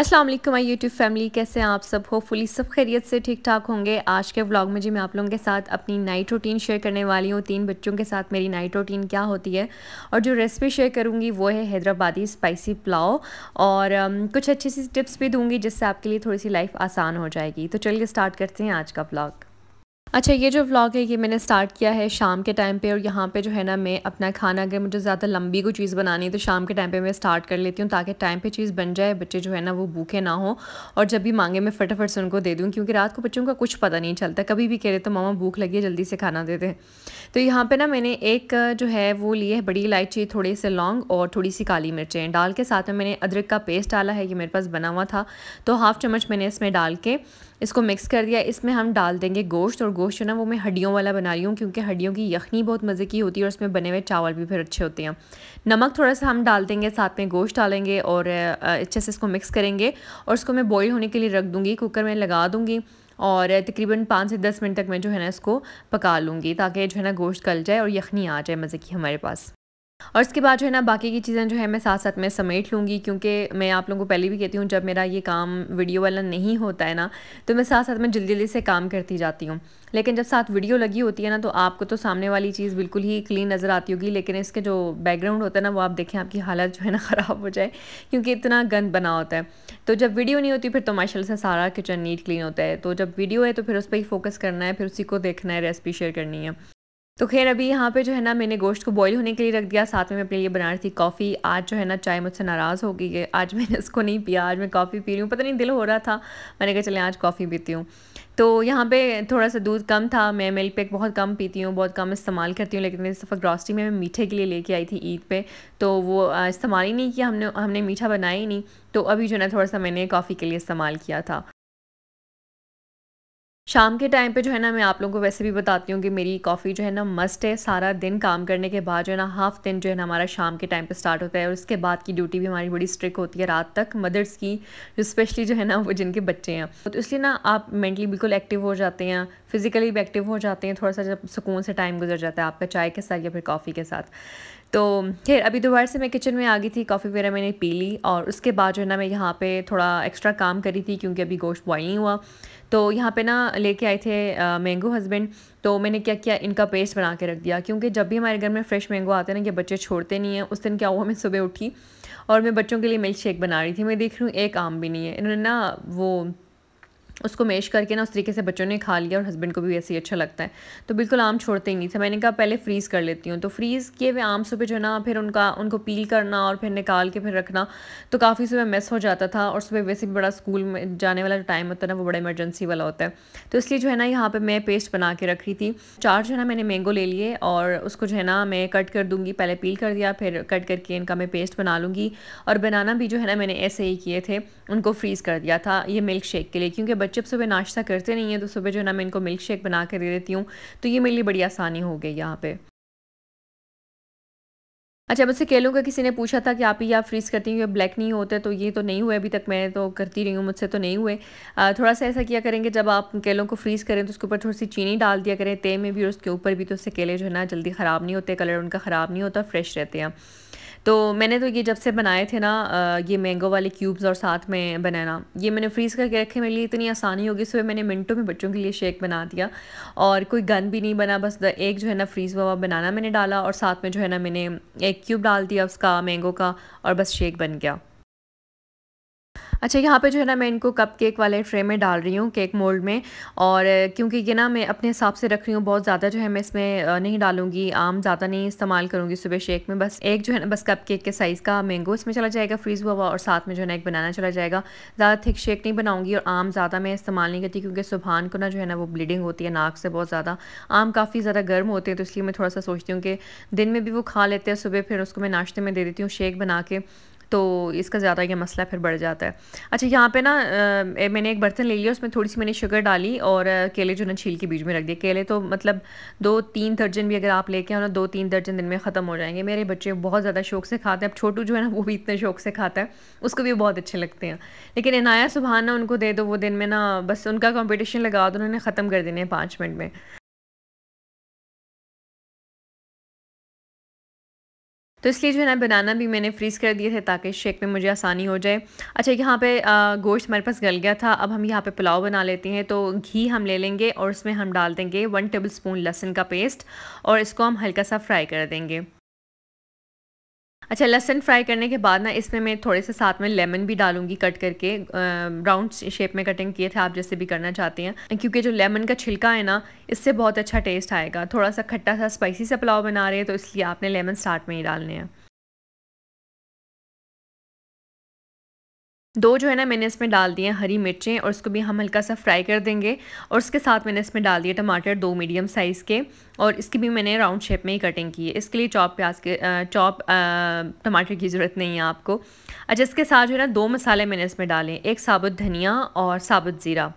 अस्सलाम वालेकुम my YouTube family कैसे हैं आप सब होपफुली सब खैरियत से ठीक ठाक होंगे आज के व्लॉग में जी मैं आप लोगों के साथ अपनी नाइट रूटीन शेयर करने वाली हूँ तीन बच्चों के साथ मेरी नाइट रूटीन क्या होती है और जो रेसिपी शेयर करूँगी वो है हैदराबादी स्पाइसी पुलाव और अम, कुछ अच्छी सी टिप्स भी दूँगी जिससे आपके लिए थोड़ी सी लाइफ आसान हो जाएगी तो चलिए स्टार्ट करते हैं आज का ब्लॉग अच्छा ये जो व्लॉग है ये मैंने स्टार्ट किया है शाम के टाइम पे और यहाँ पे जो है ना मैं अपना खाना अगर मुझे ज़्यादा लंबी कोई चीज़ बनानी है तो शाम के टाइम पे मैं स्टार्ट कर लेती हूँ ताकि टाइम पे चीज़ बन जाए बच्चे जो है ना वो भूखे ना हो और जब भी मांगे मैं फटाफट से उनको दे दूँ क्योंकि रात को बच्चों का कुछ पता नहीं चलता कभी भी कह रहे तो मामा भूख लगी है जल्दी से खाना दे दें तो यहाँ पर ना मैंने एक जो है वो ली है बड़ी इलायची थोड़ी से लौंग और थोड़ी सी काली मिर्चें डाल के साथ में मैंने अदरक का पेस्ट डाला है ये मेरे पास बना हुआ था तो हाफ़ चम्मच मैंने इसमें डाल के इसको मिक्स कर दिया इसमें हम डाल देंगे गोश्त और गोश्त जो ना वो मैं हड्डियों वाला बना रही हूँ क्योंकि हड्डियों की यखनी बहुत मज़े की होती है और इसमें बने हुए चावल भी फिर अच्छे होते हैं नमक थोड़ा सा हम डाल देंगे साथ में गोश्त डालेंगे और अच्छे से इसको मिक्स करेंगे और इसको मैं बॉयल होने के लिए रख दूँगी कुकर में लगा दूँगी और तकरीबन पाँच से दस मिनट तक मैं जो है ना इसको पका लूँगी ताकि जो है ना गोश्त गल जाए और यखनी आ जाए मज़े की हमारे पास और इसके बाद जो है ना बाकी की चीज़ें जो है मैं साथ साथ में समेट लूँगी क्योंकि मैं आप लोगों को पहले भी कहती हूँ जब मेरा ये काम वीडियो वाला नहीं होता है ना तो मैं साथ साथ में जल्दी जल्दी से काम करती जाती हूँ लेकिन जब साथ वीडियो लगी होती है ना तो आपको तो सामने वाली चीज़ बिल्कुल ही क्लीन नज़र आती होगी लेकिन इसके जो बैकग्राउंड होता है ना वो आप देखें आपकी हालत जो है ना ख़राब हो जाए क्योंकि इतना गंद बना होता है तो जब वीडियो नहीं होती फिर तो माशाला से सारा किचन नीट क्लीन होता है तो जब वीडियो है तो फिर उस पर ही फोकस करना है फिर उसी को देखना है रेसिपी शेयर करनी है तो खैर अभी यहाँ पे जो है ना मैंने गोश्त को बॉईल होने के लिए रख दिया साथ में मैं अपने लिए बना रही थी कॉफ़ी आज जो है ना चाय मुझसे नाराज़ हो गई है आज मैंने इसको नहीं पिया आज मैं कॉफ़ी पी रही हूँ पता नहीं दिल हो रहा था मैंने कहा चले आज कॉफ़ी पीती हूँ तो यहाँ पे थोड़ा सा दूध कम था मैं मिल्क पेक बहुत कम पीती हूँ बहुत कम इस्तेमाल करती हूँ लेकिन इस दफ़ा ग्रॉसरी में मैं मीठे के लिए लेके आई थी ईद पे तो वो इस्तेमाल ही नहीं किया हमने हमने मीठा बनाया ही नहीं तो अभी जो है ना थोड़ा सा मैंने कॉफ़ी के लिए इस्तेमाल किया था शाम के टाइम पे जो है ना मैं आप लोगों को वैसे भी बताती हूँ कि मेरी कॉफ़ी जो है ना मस्ट है सारा दिन काम करने के बाद जो है ना हाफ दिन जो है ना हमारा शाम के टाइम पे स्टार्ट होता है और उसके बाद की ड्यूटी भी हमारी बड़ी स्ट्रिक होती है रात तक मदर्स की जो स्पेशली जो है ना वो जिनके बच्चे हैं तो इसलिए ना आप मेंटली बिल्कुल एक्टिव हो जाते हैं फिज़िकली भी एक्टिव हो जाते हैं थोड़ा सा जब सुकून से टाइम गुजर जाता है आपका चाय के साथ या फिर कॉफ़ी के साथ तो खैर अभी दोबारा से मैं किचन में आ गई थी कॉफ़ी वगैरह मैंने पी ली और उसके बाद जो है ना मैं यहाँ पे थोड़ा एक्स्ट्रा काम करी थी क्योंकि अभी गोश्त बॉयल नहीं हुआ तो यहाँ पे ना लेके आए थे मैंगो हस्बैंड तो मैंने क्या किया इनका पेस्ट बना के रख दिया क्योंकि जब भी हमारे घर में फ्रेश मैंगो आते हैं ना कि बच्चे छोड़ते नहीं हैं उस दिन क्या हुआ मैं सुबह उठी और मैं बच्चों के लिए मिल्क शेक बना रही थी मैं देख रही हूँ एक आम भी नहीं है इन्होंने ना वो उसको मैश करके ना उस तरीके से बच्चों ने खा लिया और हस्बैंड को भी वैसे ही अच्छा लगता है तो बिल्कुल आम छोड़ते ही नहीं थे मैंने कहा पहले फ्रीज़ कर लेती हूँ तो फ्रीज़ किए हुए आम सुबह जो ना फिर उनका उनको पील करना और फिर निकाल के फिर रखना तो काफ़ी सुबह मिस हो जाता था और सुबह वैसे भी बड़ा स्कूल में जाने वाला टाइम होता है ना वो बड़ा इमरजेंसी वाला होता है तो इसलिए जो है ना यहाँ पर मैं पेस्ट बना के रख रही थी चार जो है ना मैंने मैंगो ले लिए और उसको जो है ना मैं कट कर दूँगी पहले पील कर दिया फिर कट करके इनका मैं पेस्ट बना लूँगी और बनाना भी जो है ना मैंने ऐसे ही किए थे उनको फ्रीज़ कर दिया था ये मिल्क शेक के लिए क्योंकि बच्चे अब सुबह नाश्ता करते नहीं है तो सुबह जो है ना मैं इनको मिल्क शेक बना कर दे देती हूँ तो ये मेरे लिए बड़ी आसानी हो गई यहाँ पर अच्छा मुझसे कह लूँगा किसी ने पूछा था कि आप ही आप फ्रीज़ करती हूँ ब्लैक नहीं होते तो ये तो नहीं हुए अभी तक मैं तो करती रही हूँ मुझसे तो नहीं हुए आ, थोड़ा सा ऐसा किया करेंगे जब आप केलों को फ्रीज़ करें तो उसके ऊपर थोड़ी सी चीनी डाल दिया करें तेल में भी और उसके ऊपर भी तो उससे केले जो है ना जल्दी ख़राब नहीं होते कलर उनका ख़राब नहीं होता फ्रेश रहते हैं तो मैंने तो ये जब से बनाए थे ना ये मैंगो वाले क्यूब्स और साथ में बनाना ये मैंने फ्रीज़ करके रखे मेरे लिए इतनी आसानी होगी सुबह मैंने मिनटों में बच्चों के लिए शेक बना दिया और कोई गन भी नहीं बना बस एक जो है ना फ्रीज़ हुआ बनाना मैंने डाला और साथ में जो है ना मैंने एक क्यूब डाल दिया उसका मैंगो का और बस शेक बन गया अच्छा यहाँ पे जो है ना मैं इनको कप केक वाले ट्रे में डाल रही हूँ केक मोल्ड में और क्योंकि ये ना मैं अपने हिसाब से रख रही हूँ बहुत ज़्यादा जो है मैं इसमें नहीं डालूंगी आम ज़्यादा नहीं इस्तेमाल करूँगी सुबह शेक में बस एक जो है ना बस कप केक के साइज़ का मैंगो इसमें चला जाएगा फ्रीज़ हुआ हुआ और साथ में जो है ना एक बनाना चला जाएगा ज़्यादा थिक शेक नहीं बनाऊँगी और आम ज़्यादा मैं इस्तेमाल नहीं करती क्योंकि सुबहान को ना जो है ना वो ब्लीडिंग होती है नाक से बहुत ज़्यादा आम काफ़ी ज़्यादा गर्म होते हैं तो इसलिए मैं थोड़ा सा सोचती हूँ कि दिन में भी वो खा लेते हैं सुबह फिर उसको मैं नाश्ते में दे देती हूँ शेक बना के तो इसका ज़्यादा यह मसला फिर बढ़ जाता है अच्छा यहाँ पे ना आ, मैंने एक बर्तन ले लिया उसमें थोड़ी सी मैंने शुगर डाली और केले जो ना छील के बीच में रख दिए केले तो मतलब दो तीन दर्जन भी अगर आप लेके आओ ना दो तीन दर्जन दिन में ख़त्म हो जाएंगे मेरे बच्चे बहुत ज़्यादा शौक से खाते हैं अब छोटू जो है ना वो भी इतने शौक से खाता है उसको भी बहुत अच्छे लगते हैं लेकिन इनाया सुबहाना उनको दे दो वो दिन में ना बस उनका कॉम्पिटिशन लगा दो उन्होंने ख़त्म कर देने हैं पाँच मिनट में तो इसलिए जो है ना बनाना भी मैंने फ्रीज़ कर दिए थे ताकि शेक में मुझे आसानी हो जाए अच्छा यहाँ पे गोश्त हमारे पास गल गया था अब हम यहाँ पे पुलाव बना लेते हैं तो घी हम ले लेंगे और उसमें हम डाल देंगे वन टेबल स्पून लहसुन का पेस्ट और इसको हम हल्का सा फ्राई कर देंगे अच्छा लहसन फ्राई करने के बाद ना इसमें मैं थोड़े से साथ में लेमन भी डालूंगी कट करके राउंड शेप में कटिंग किए थे आप जैसे भी करना चाहते हैं क्योंकि जो लेमन का छिलका है ना इससे बहुत अच्छा टेस्ट आएगा थोड़ा सा खट्टा सा स्पाइसी सा पुलाव बना रहे हैं तो इसलिए आपने लेमन स्टार्ट में ही डालने हैं दो जो है ना मैंने इसमें डाल दिए हरी मिर्चें और उसको भी हम हल्का सा फ्राई कर देंगे और उसके साथ मैंने इसमें डाल दिए टमाटर दो मीडियम साइज़ के और इसकी भी मैंने राउंड शेप में ही कटिंग की है इसके लिए चॉप प्याज के चॉप टमाटर की ज़रूरत नहीं है आपको अच्छा इसके साथ जो है ना दो मसाले मैंने इसमें डाले एक साबुत धनिया और साबुत ज़ीरा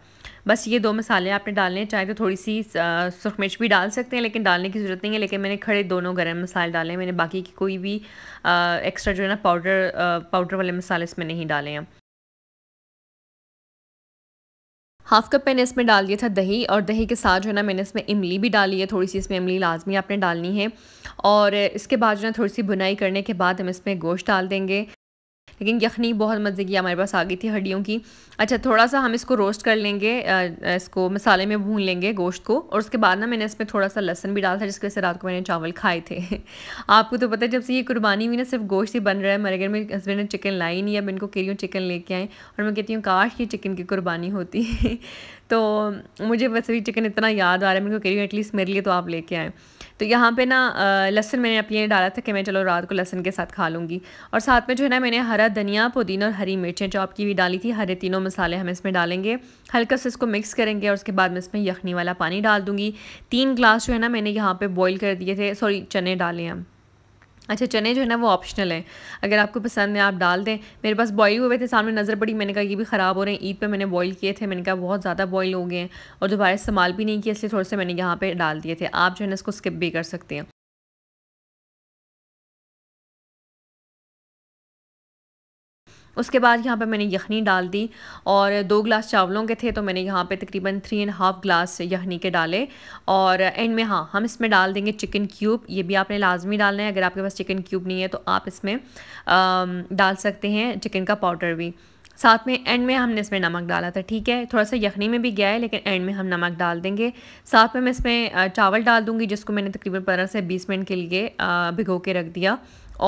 बस ये दो मसाले आपने डालने हैं चाहे तो थोड़ी सी सुरख मिर्च भी डाल सकते हैं लेकिन डालने की ज़रूरत नहीं है लेकिन मैंने खड़े दोनों गर्म मसाले डाले हैं मैंने बाकी की कोई भी एक्स्ट्रा जो है ना पाउडर पाउडर वाले मसाले इसमें नहीं डाले हैं हाफ कप मैंने इसमें डाल दिया था दही और दही के साथ जो है ना मैंने इसमें इमली भी डाली है थोड़ी सी इसमें इमली लाजमी आपने डालनी है और इसके बाद जो है थोड़ी सी बुनाई करने के बाद हम इसमें गोश्त डाल देंगे लेकिन यखनी बहुत मज़े की हमारे पास आ गई थी हड्डियों की अच्छा थोड़ा सा हम इसको रोस्ट कर लेंगे इसको मसाले में भून लेंगे गोश्त को और उसके बाद ना मैंने इसमें थोड़ा सा लहसन भी डाला था जिसकी वजह से रात को मैंने चावल खाए थे आपको तो पता है जब से ये कुर्बानी हुई ना सिर्फ गोश्त ही बन रहा है मेरे घर में हस्बैंड ने चिकन लाई नहीं अब इनको कह रही हूँ चिकन लेके आए और मैं कहती हूँ काश ये चिकन की कुर्बानी होती तो मुझे वैसे भी चिकन इतना याद आ रहा है मेरे को कह रही हूँ एटलीस्ट मेरे लिए तो आप लेके आएँ तो यहाँ पे ना लहसुन मैंने अपने डाला था कि मैं चलो रात को लहसन के साथ खा लूँगी और साथ में जो है ना मैंने हरा धनिया पुदीन और हरी मिर्चें चॉप की भी डाली थी हरे तीनों मसाले हम इसमें डालेंगे हल्का से इसको मिक्स करेंगे और उसके बाद मैं इसमें यखनी वाला पानी डाल दूँगी तीन ग्लास जो है ना मैंने यहाँ पर बॉयल कर दिए थे सॉरी चने डाले हैं अच्छा चने जो है ना वो ऑप्शनल हैं अगर आपको पसंद है आप डाल दें मेरे पास बॉयल हुए थे सामने नज़र पड़ी मैंने कहा ये भी ख़राब हो रहे हैं ईद पे मैंने बॉईल किए थे मैंने कहा बहुत ज़्यादा बॉईल हो गए हैं और दोबारा इस्तेमाल भी नहीं किया इसलिए थोड़े से मैंने यहाँ पे डाल दिए थे आप जो है ना इसको स्किप भी कर सकते हैं उसके बाद यहाँ पे मैंने यखनी डाल दी और दो ग्लास चावलों के थे तो मैंने यहाँ पे तकरीबन थ्री एंड हाफ़ ग्लास यखनी के डाले और एंड में हाँ हम इसमें डाल देंगे चिकन क्यूब ये भी आपने लाजमी डालना है अगर आपके पास चिकन क्यूब नहीं है तो आप इसमें आ, डाल सकते हैं चिकन का पाउडर भी साथ में एंड में हमने इसमें नमक डाला था ठीक है थोड़ा सा यखनी में भी गया है लेकिन एंड में हम नमक डाल देंगे साथ में मैं इसमें चावल डाल दूँगी जिसको मैंने तकरीबन पंद्रह से बीस मिनट के लिए भिगो के रख दिया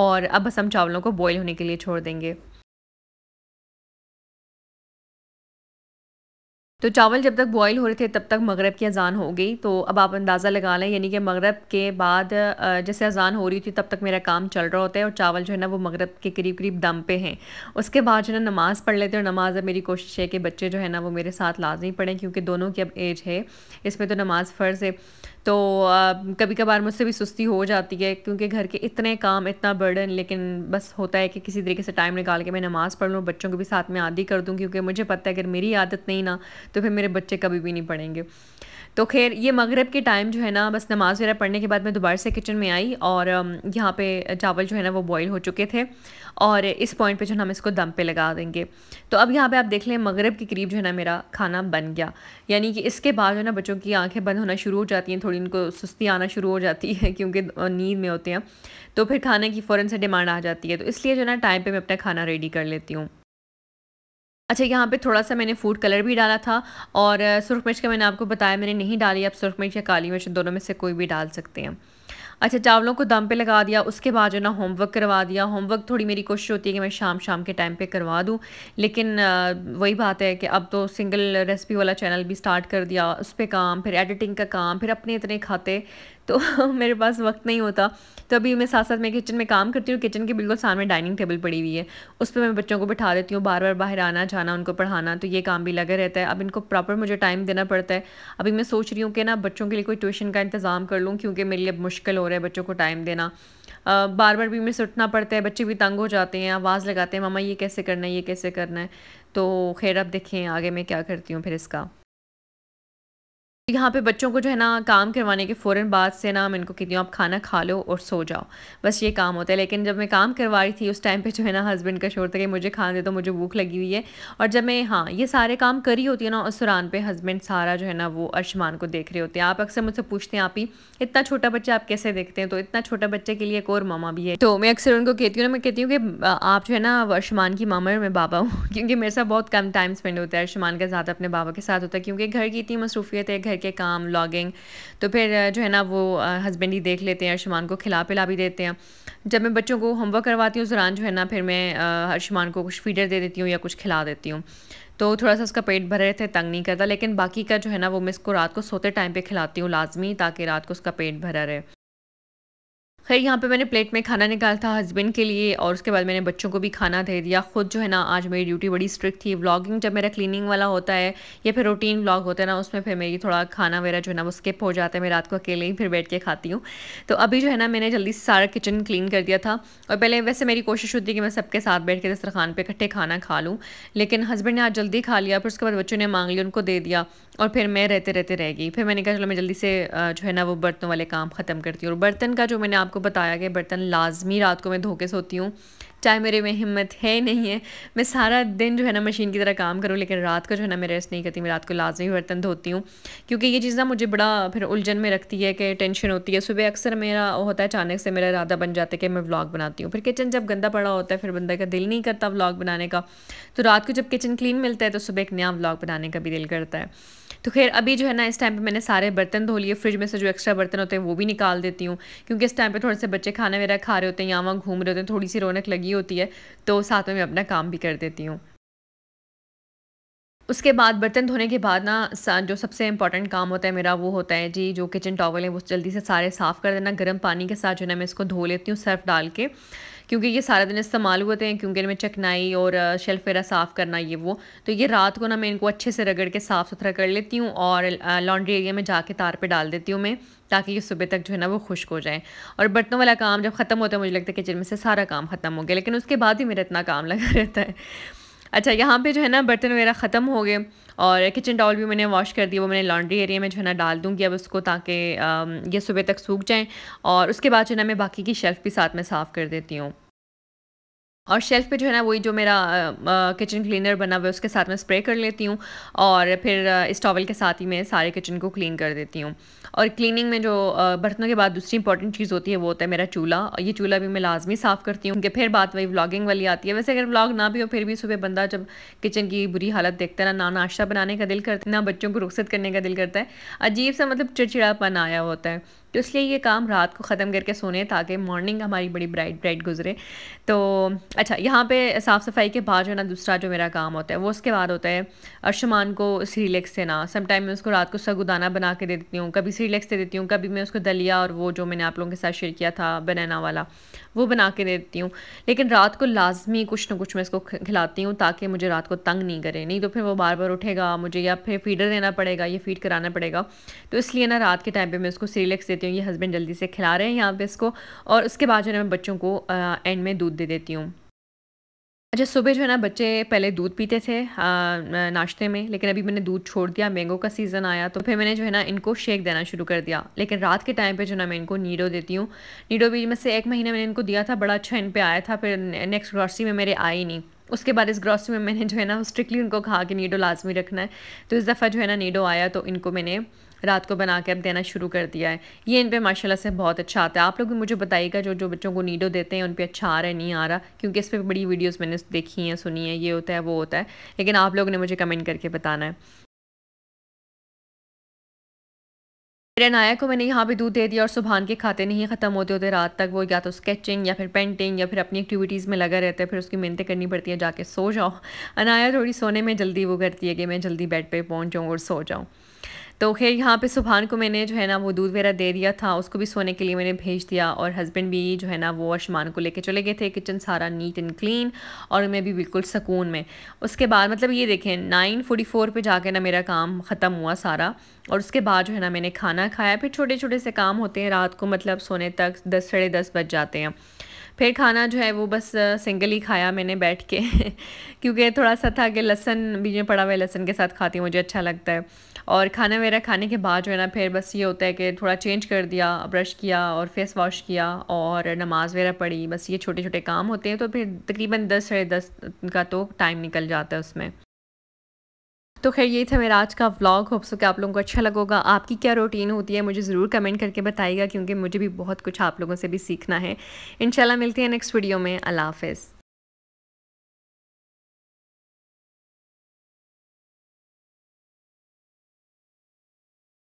और अब बस हम चावलों को बॉयल होने के लिए छोड़ देंगे तो चावल जब तक बॉयल हो रहे थे तब तक मगरब की अजान हो गई तो अब आप अंदाज़ा लगा लें यानी कि मगरब के बाद जैसे अजान हो रही थी तब तक मेरा काम चल रहा होता है और चावल जो है ना वो मगरब के करीब करीब दम पे हैं उसके बाद जो है ना नमाज़ पढ़ लेते हैं और नमाज अब मेरी कोशिश है कि बच्चे जो है ना वो मेरे साथ लाजमी पढ़ें क्योंकि दोनों की अब एज है इसमें तो नमाज़ फ़र्ज़ है तो कभी कभार मुझसे भी सुस्ती हो जाती है क्योंकि घर के इतने काम इतना बर्डन लेकिन बस होता है कि किसी तरीके से टाइम निकाल के मैं नमाज़ पढ़ लूँ बच्चों को भी साथ में आदि कर दूँ क्योंकि मुझे पता है अगर मेरी आदत नहीं ना तो फिर मेरे बच्चे कभी भी नहीं पढ़ेंगे तो खैर ये मगरब के टाइम जो है ना बस नमाज़ वगैरह पढ़ने के बाद मैं दोबारा से किचन में आई और यहाँ पे चावल जो है ना वो बॉईल हो चुके थे और इस पॉइंट पे जो है हम इसको दम पे लगा देंगे तो अब यहाँ पे आप देख लें मगरब के करीब जो है ना मेरा खाना बन गया यानी कि इसके बाद जो है ना बच्चों की आँखें बंद होना शुरू हो जाती हैं थोड़ी उनको सुस्ती आना शुरू हो जाती है क्योंकि नींद में होते हैं तो फिर खाने की फ़ौरन से डिमांड आ जाती है तो इसलिए जो है ना टाइम पर मैं अपना खाना रेडी कर लेती हूँ अच्छा यहाँ पे थोड़ा सा मैंने फूड कलर भी डाला था और सुरख मिर्च का मैंने आपको बताया मैंने नहीं डाली आप सुरख मिर्च या काली मिर्च दोनों में से कोई भी डाल सकते हैं अच्छा चावलों को दम पे लगा दिया उसके बाद जो ना होमवर्क करवा दिया होमवर्क थोड़ी मेरी कोशिश होती है कि मैं शाम शाम के टाइम पे करवा दूँ लेकिन वही बात है कि अब तो सिंगल रेसिपी वाला चैनल भी स्टार्ट कर दिया उस पर काम फिर एडिटिंग का काम फिर अपने इतने खाते तो मेरे पास वक्त नहीं होता तो अभी मैं साथ साथ मैं किचन में काम करती हूँ किचन के बिल्कुल सामने डाइनिंग टेबल पड़ी हुई है उस पर मैं बच्चों को बिठा देती हूँ बार बार बाहर आना जाना उनको पढ़ाना तो ये काम भी लगा रहता है अब इनको प्रॉपर मुझे टाइम देना पड़ता है अभी मैं सोच रही हूँ कि ना बच्चों के लिए कोई ट्यूशन का इंतज़ाम कर लूँ क्योंकि मेरे लिए मुश्किल हो रहा है बच्चों को टाइम देना बार बार भी मैं सुटना पड़ता है बच्चे भी तंग हो जाते हैं आवाज़ लगाते हैं मामा ये कैसे करना है ये कैसे करना है तो खैर अब देखें आगे मैं क्या करती हूँ फिर इसका यहाँ पे बच्चों को जो है ना काम करवाने के फ़ौर बाद से ना मैं इनको कहती हूँ आप खाना खा लो और सो जाओ बस ये काम होता है लेकिन जब मैं काम करवा रही थी उस टाइम पे जो है ना हस्बैंड का शोर था कि मुझे खाने दे तो मुझे भूख लगी हुई है और जब मैं हाँ ये सारे काम करी होती है ना उस दौरान पे हस्बैंड सारा जो है ना वो अरशमान को देख रहे होते हैं आप अक्सर मुझसे पूछते हैं आप ही इतना छोटा बच्चा आप कैसे देखते हैं तो इतना छोटा बच्चे के लिए एक और मामा भी है तो मैं अक्सर उनको कहती हूँ ना मैं कहती हूँ कि आप जो है ना अरशमान की मामा और मैं बाबा हूँ क्योंकि मेरे साथ बहुत कम टाइम स्पेंड होता है अरशमान का ज़्यादा अपने बाबा के साथ होता है क्योंकि घर की इतनी मसरूफियत है घर घर के काम लॉगिंग तो फिर जो है ना वो हस्बैंड ही देख लेते हैं अरशमान को खिला पिला भी देते हैं जब मैं बच्चों को होमवर्क करवाती हूँ उस दौरान जो है ना फिर मैं अरशमान को कुछ फीडर दे देती हूँ या कुछ खिला देती हूँ तो थोड़ा सा उसका पेट भर रहे थे तंग नहीं करता लेकिन बाकी का जो है ना वो मैं इसको रात को सोते टाइम पे खिलाती हूँ लाजमी ताकि रात को उसका पेट भरा रहे खैर यहाँ पे मैंने प्लेट में खाना निकाला था हस्बैंड के लिए और उसके बाद मैंने बच्चों को भी खाना दे दिया खुद जो है ना आज मेरी ड्यूटी बड़ी स्ट्रिक्ट थी व्लॉगिंग जब मेरा क्लीनिंग वाला होता है या फिर रूटीन व्लॉग होता है ना उसमें फिर मेरी थोड़ा खाना वगैरह जो है ना वो स्किप हो जाता है मैं रात को अकेले ही फिर बैठ के खाती हूँ तो अभी जो है ना मैंने जल्दी सारा किचन क्लीन कर दिया था और पहले वैसे मेरी कोशिश होती कि मैं सबके साथ बैठ के दस्तरखान पर इकट्ठे खाना खा लूँ लेकिन हस्बैंड ने आज जल्दी खा लिया फिर उसके बाद बच्चों ने मांग लिया उनको दे दिया और फिर मैं रहते रहते रह गई फिर मैंने कहा चलो मैं जल्दी से जो है ना वो बर्तनों वाले काम ख़त्म करती हूँ और बर्तन का जो मैंने आपको आपको बताया गया बर्तन लाजमी रात को मैं धो के सोती हूँ चाहे मेरे में हिम्मत है नहीं है मैं सारा दिन जो है ना मशीन की तरह काम करूँ लेकिन रात को जो है ना मैं रेस्ट नहीं करती मैं रात को लाजमी बर्तन धोती हूँ क्योंकि ये चीज़ ना मुझे बड़ा फिर उलझन में रखती है कि टेंशन होती है सुबह अक्सर मेरा होता है अचानक से मेरा इरादा बन जाता है कि मैं व्लॉग बनाती हूँ फिर किचन जब गंदा पड़ा होता है फिर बंदा का दिल नहीं करता व्लाग बनाने का तो रात को जब किचन क्लीन मिलता है तो सुबह एक नया व्लाग बनाने का भी दिल करता है तो खैर अभी जो है ना इस टाइम पे मैंने सारे बर्तन धो लिए फ्रिज में से जो एक्स्ट्रा बर्तन होते हैं वो भी निकाल देती हूँ क्योंकि इस टाइम पे थोड़े से बच्चे खाना वगैरह खा रहे होते हैं या वहाँ घूम रहे होते हैं थोड़ी सी रौनक लगी होती है तो साथ में मैं अपना काम भी कर देती हूँ उसके बाद बर्तन धोने के बाद ना जो सबसे इम्पॉर्टेंट काम होता है मेरा वो होता है जी जो किचन टॉवल है वो जल्दी से सारे साफ़ कर देना गर्म पानी के साथ जो है ना मैं इसको धो लेती हूँ सर्फ डाल के क्योंकि ये सारा दिन इस्तेमाल हुए थे क्योंकि इनमें चकनाई और शेल्फ वगैरह साफ़ करना ये वो तो ये रात को ना मैं इनको अच्छे से रगड़ के साफ़ सुथरा कर लेती हूँ और लॉन्ड्री एरिया में जाके तार पर डाल देती हूँ मैं ताकि ये सुबह तक जो है ना वो खुश्क हो जाए और बर्तनों वाला काम जब ख़त्म होता है मुझे लगता है किचन में से सारा काम ख़त्म हो गया लेकिन उसके बाद ही मेरा इतना काम लगा रहता है अच्छा यहाँ पे जो है ना बर्तन वगैरह ख़त्म हो गए और किचन टॉल भी मैंने वॉश कर दिया वो मैंने लॉन्ड्री एरिया में जो है ना डाल दूँगी अब उसको ताकि ये सुबह तक सूख जाएँ और उसके बाद जो है ना मैं बाकी की शेल्फ़ भी साथ में साफ़ कर देती हूँ और शेल्फ़ पे जो है ना वही जो मेरा किचन क्लीनर बना हुआ है उसके साथ मैं स्प्रे कर लेती हूँ और फिर इस टॉवल के साथ ही मैं सारे किचन को क्लीन कर देती हूँ और क्लीनिंग में जो बर्तनों के बाद दूसरी इंपॉर्टेंट चीज़ होती है वो होता है मेरा चूल्हा ये चूल्हा भी मैं लाजमी साफ़ करती हूँ कि फिर बात वही व्लॉगिंग वाली आती है वैसे अगर व्लॉग ना भी हो फिर भी सुबह बंदा जब किचन की बुरी हालत देखता है ना ना नाश्ता बनाने का दिल करता है ना बच्चों को रुखसत करने का दिल करता है अजीब सा मतलब चिड़चिड़ापन आया होता है तो इसलिए ये काम रात को ख़त्म करके सोने ताकि मॉर्निंग हमारी बड़ी ब्राइट ब्राइट गुजरे तो अच्छा यहाँ पे साफ़ सफाई के बाद जो ना दूसरा जो मेरा काम होता है वो उसके बाद होता है अर्शमान को सीरीलेक्स देना समटाइम मैं उसको रात को सगुदाना बना के दे देती हूँ कभी सीरीलेक्स दे देती हूँ कभी मैं उसको दलिया और वो जो मैंने आप लोगों के साथ शेयर किया था बनाना वाला वो बना के देती हूँ लेकिन रात को लाजमी कुछ ना कुछ मैं इसको खिलाती हूँ ताकि मुझे रात को तंग नहीं करे नहीं तो फिर वो बार बार उठेगा मुझे या फिर फीडर देना पड़ेगा या फीड कराना पड़ेगा तो इसलिए ना रात के टाइम पर मैं उसको सीरीलेक्स देती हूँ ये हस्बैंड जल्दी से खिला रहे हैं यहाँ पर इसको और उसके बाद जो है मैं बच्चों को एंड में दूध दे देती हूँ अच्छा सुबह जो है ना बच्चे पहले दूध पीते थे नाश्ते में लेकिन अभी मैंने दूध छोड़ दिया मैंगो का सीज़न आया तो फिर मैंने जो है ना इनको शेक देना शुरू कर दिया लेकिन रात के टाइम पे जो ना मैं इनको नीडो देती हूँ नीडो भी में से एक महीना मैंने इनको दिया था बड़ा अच्छा इन पर आया था फिर नेक्स्ट ग्रॉसरी में मेरे आई नहीं उसके बाद इस ग्रॉसरी में मैंने जो है ना स्ट्रिक्टली उनको खा कि नीडो लाजमी रखना है तो इस दफ़ा जो है ना नीडो आया तो इनको मैंने रात को बना के अब देना शुरू कर दिया है ये इन पर माशाल्लाह से बहुत अच्छा आता है आप लोग भी मुझे बताइएगा जो जो बच्चों को नीडो देते हैं उन पर अच्छा आ रहा है नहीं आ रहा क्योंकि इस पर बड़ी वीडियोज़ मैंने देखी हैं सुनी है ये होता है वो होता है लेकिन आप लोगों ने मुझे कमेंट करके बताना है मेरे नायक को मैंने यहाँ पे दूध दे दिया और सुबह के खाते नहीं ख़त्म होते होते रात तक वो या तो स्केचिंग या फिर पेंटिंग या फिर अपनी एक्टिविटीज़ में लगा रहता है फिर उसकी मेहनतें करनी पड़ती है जाके सो जाओ अनाया थोड़ी सोने में जल्दी वो करती है कि मैं जल्दी बेड पे पहुँच जाऊँ और सो जाऊँ तो खैर यहाँ पे सुबहान को मैंने जो है ना वो दूध वगैरह दे दिया था उसको भी सोने के लिए मैंने भेज दिया और हस्बैंड भी जो है ना वो अरशमान को लेके चले गए थे किचन सारा नीट एंड क्लीन और मैं भी बिल्कुल सुकून में उसके बाद मतलब ये देखें नाइन फोर्टी फोर पर जाके ना मेरा काम ख़त्म हुआ सारा और उसके बाद जो है ना मैंने खाना खाया फिर छोटे छोटे से काम होते हैं रात को मतलब सोने तक दस साढ़े दस बज जाते हैं फिर खाना जो है वो बस सिंगल ही खाया मैंने बैठ के क्योंकि थोड़ा सा था कि लहसन बीच में पड़ा हुआ है लहसन के साथ खाती हूँ मुझे अच्छा लगता है और खाना वगैरह खाने के बाद जो है ना फिर बस ये होता है कि थोड़ा चेंज कर दिया ब्रश किया और फेस वॉश किया और नमाज़ वगैरह पढ़ी बस ये छोटे छोटे काम होते हैं तो फिर तकरीबन दस साढ़े दस का तो टाइम निकल जाता है उसमें तो खैर ये था मेरा आज का व्लॉग होप कि आप लोगों को अच्छा लगेगा आपकी क्या रूटीन होती है मुझे ज़रूर कमेंट करके बताइएगा क्योंकि मुझे भी बहुत कुछ आप लोगों से भी सीखना है इन मिलती है नेक्स्ट वीडियो में अल्लाह हाफिज़